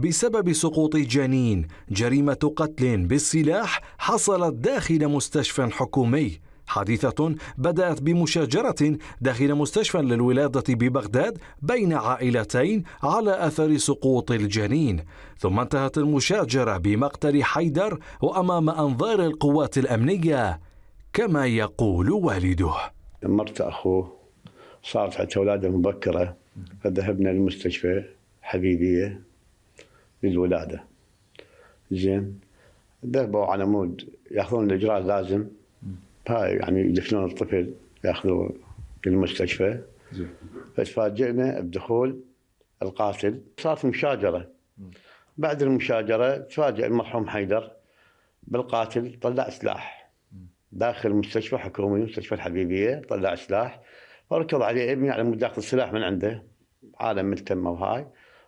بسبب سقوط جنين جريمة قتل بالسلاح حصلت داخل مستشفى حكومي حادثة بدأت بمشاجرة داخل مستشفى للولادة ببغداد بين عائلتين على أثر سقوط الجنين ثم انتهت المشاجرة بمقتل حيدر وأمام أنظار القوات الأمنية كما يقول والده مرت أخوه صارت حتى ولادة مبكرة فذهبنا للمستشفى حبيبية للولاده زين ذهبوا على مود ياخذون الاجراء اللازم هاي يعني يدفنون الطفل ياخذوه للمستشفى فتفاجئنا بدخول القاتل صارت مشاجره بعد المشاجره تفاجئ المرحوم حيدر بالقاتل طلع سلاح داخل مستشفى حكومي مستشفى الحبيبيه طلع سلاح فركض عليه ابني على مود ياخذ السلاح من عنده عالم ملتمه وهاي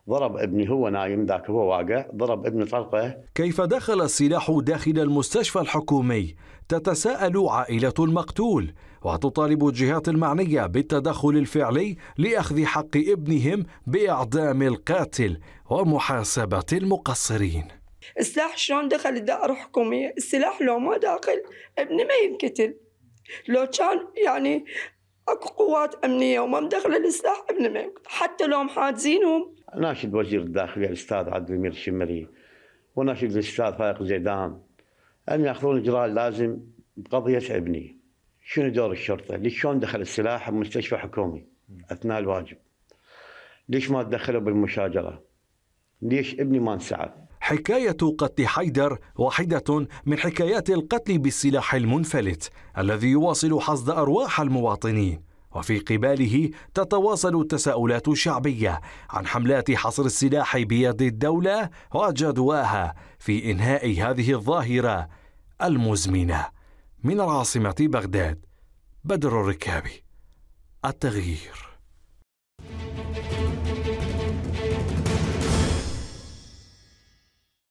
ضرب ابني هو نايم ذاك هو واقع ضرب ابني طلقه كيف دخل السلاح داخل المستشفى الحكومي تتساءل عائلة المقتول وتطالب الجهات المعنية بالتدخل الفعلي لأخذ حق ابنهم بإعدام القاتل ومحاسبة المقصرين السلاح شلون دخل الدائرة الحكومية السلاح لو ما داخل ابني ما ينقتل لو كان يعني اكو قوات امنيه وما مدخله السلاح ابن حتى لو محاجزينهم ناشد وزير الداخلية الأستاذ عبد الأمير الشمري وناشد الأستاذ فائق زيدان أن يأخذون إجراء لازم بقضية ابني شنو دور الشرطة؟ ليش شلون دخل السلاح بمستشفى حكومي أثناء الواجب؟ ليش ما تدخلوا بالمشاجرة؟ ليش ابني ما انسعف؟ حكاية قتل حيدر واحدة من حكايات القتل بالسلاح المنفلت الذي يواصل حصد أرواح المواطنين وفي قباله تتواصل التساؤلات الشعبية عن حملات حصر السلاح بيد الدولة وجدواها في إنهاء هذه الظاهرة المزمنة من العاصمة بغداد بدر الركابي التغيير